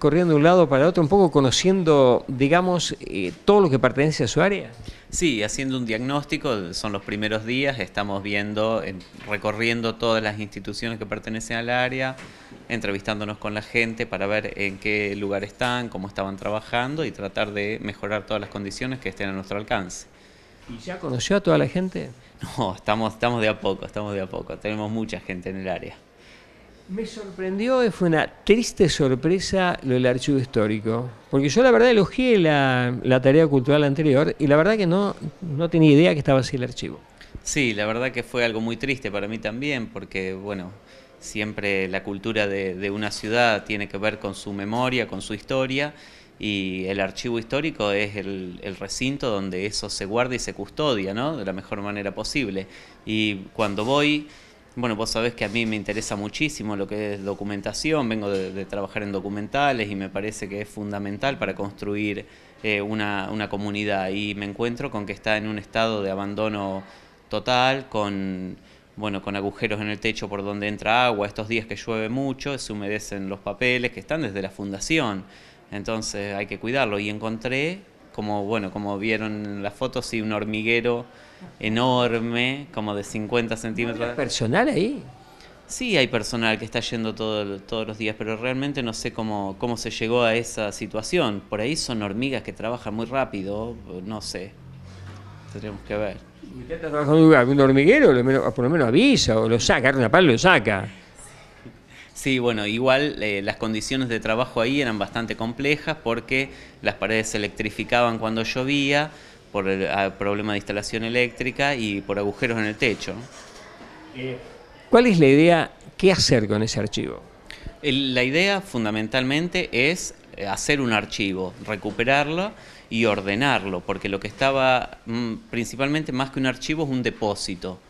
corriendo de un lado para otro, un poco conociendo, digamos, eh, todo lo que pertenece a su área? Sí, haciendo un diagnóstico, son los primeros días, estamos viendo, recorriendo todas las instituciones que pertenecen al área, entrevistándonos con la gente para ver en qué lugar están, cómo estaban trabajando y tratar de mejorar todas las condiciones que estén a nuestro alcance. ¿Y ya conoció a toda la gente? No, estamos, estamos de a poco, estamos de a poco, tenemos mucha gente en el área. Me sorprendió, eh, fue una triste sorpresa lo del archivo histórico, porque yo la verdad elogié la, la tarea cultural anterior y la verdad que no, no tenía idea que estaba así el archivo. Sí, la verdad que fue algo muy triste para mí también, porque bueno, siempre la cultura de, una ciudad tiene que ver con su memoria, con su historia, y el archivo histórico es el, el, recinto donde eso se guarda y se custodia, ¿no? De la mejor manera posible. Y cuando voy bueno, vos sabés que a mí me interesa muchísimo lo que es documentación, vengo de, trabajar en documentales y me parece que es fundamental para construir eh, una, una comunidad y me encuentro con que está en un estado de abandono total, con, bueno, con agujeros en el techo por donde entra agua, estos días que llueve mucho, se humedecen los papeles que están desde la fundación, entonces hay que cuidarlo y encontré como bueno, como vieron en las fotos, sí, un hormiguero enorme, como de 50 centímetros. ¿Hay personal ahí? Sí, hay personal que está yendo todo, todos los días, pero realmente no sé cómo, cómo se llegó a esa situación. Por ahí son hormigas que trabajan muy rápido, no sé. Tendríamos que ver. un hormiguero? Por lo menos avisa o lo saca, una pala lo saca. Sí, bueno, igual eh, las condiciones de trabajo ahí eran bastante complejas porque las paredes se electrificaban cuando llovía por el problema de instalación eléctrica y por agujeros en el techo. Eh, ¿Cuál es la idea? ¿Qué hacer con ese archivo? la idea fundamentalmente es eh, hacer un archivo, recuperarlo y ordenarlo, porque lo que estaba mm, principalmente más que un archivo es un depósito.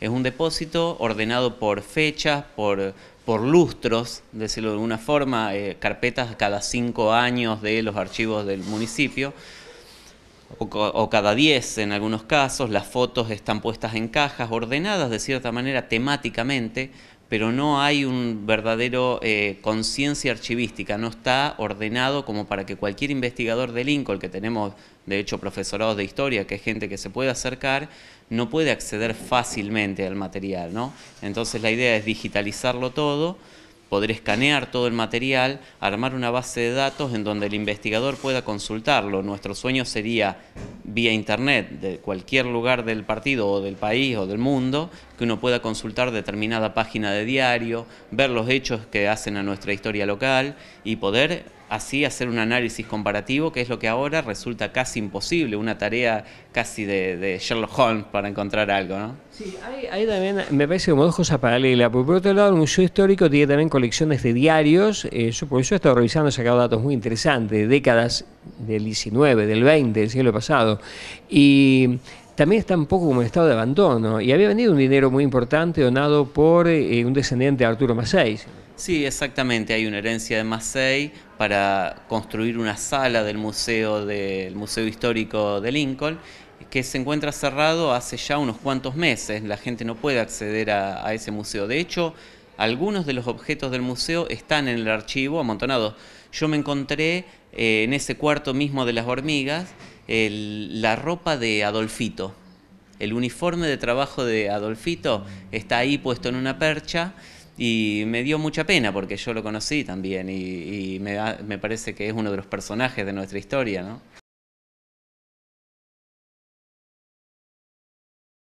Es un depósito ordenado por fechas, por, por lustros, decirlo de alguna forma, eh, carpetas cada cinco años de los archivos del municipio, o, o cada diez en algunos casos, las fotos están puestas en cajas, ordenadas de cierta manera temáticamente, pero no hay un verdadero eh, conciencia archivística, no está ordenado como para que cualquier investigador de Lincoln, que tenemos de hecho profesorados de historia, que es gente que se puede acercar, no puede acceder fácilmente al material. ¿no? Entonces la idea es digitalizarlo todo, poder escanear todo el material, armar una base de datos en donde el investigador pueda consultarlo. Nuestro sueño sería vía internet, de cualquier lugar del partido o del país o del mundo, que uno pueda consultar determinada página de diario, ver los hechos que hacen a nuestra historia local y poder así hacer un análisis comparativo, que es lo que ahora resulta casi imposible, una tarea casi de, Sherlock Holmes para encontrar algo, ¿no? Sí, hay, también, me parece como dos cosas paralelas. Por otro lado, el Museo Histórico tiene también colecciones de diarios, eh, por eso he estado revisando, he sacado datos muy interesantes, de décadas del 19, del 20, del siglo pasado, y también está un poco como en estado de abandono y había venido un dinero muy importante donado por eh, un descendiente de Arturo Massey. Sí, exactamente, hay una herencia de Massey para construir una sala del museo del Museo Histórico de Lincoln que se encuentra cerrado hace ya unos cuantos meses, la gente no puede acceder a ese museo. De hecho, algunos de los objetos del museo están en el archivo amontonados. Yo me encontré eh, en ese cuarto mismo de las hormigas la ropa de Adolfito. El uniforme de trabajo de Adolfito está ahí puesto en una percha y me dio mucha pena porque yo lo conocí también y, me, parece que es uno de los personajes de nuestra historia,